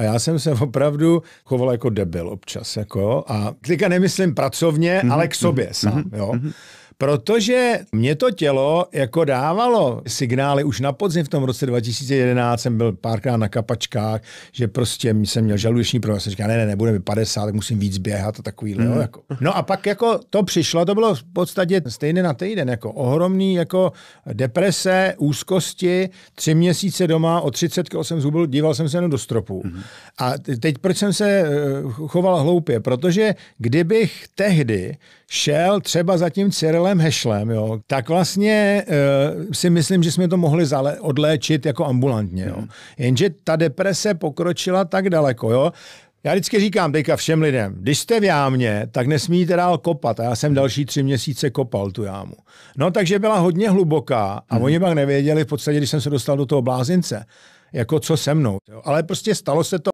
A já jsem se opravdu choval jako debil občas. Jako, a teďka nemyslím pracovně, mm-hmm. ale k sobě mhm, sám. Mm-hmm. Jo. Mm-hmm. Protože mě to tělo jako dávalo signály už na podzim v tom roce 2011, jsem byl párkrát na kapačkách, že prostě jsem měl žaludeční problém, jsem říkal, ne, ne, nebude mi 50, tak musím víc běhat a takový. Mm. jako. No a pak jako to přišlo, to bylo v podstatě stejné na týden, jako ohromný jako deprese, úzkosti, tři měsíce doma, o 30 jsem zhubil, díval jsem se jenom do stropu. Mm. A teď proč jsem se eh, choval hloupě? Protože kdybych tehdy šel třeba za tím Cyrilem Hešlem, jo, tak vlastně uh, si myslím, že jsme to mohli zale- odléčit jako ambulantně. Jo. Hmm. Jenže ta deprese pokročila tak daleko. Jo. Já vždycky říkám teďka všem lidem, když jste v jámě, tak nesmíte dál kopat. A já jsem další tři měsíce kopal tu jámu. No takže byla hodně hluboká a hmm. oni pak nevěděli v podstatě, když jsem se dostal do toho blázince, jako co se mnou. Jo. Ale prostě stalo se to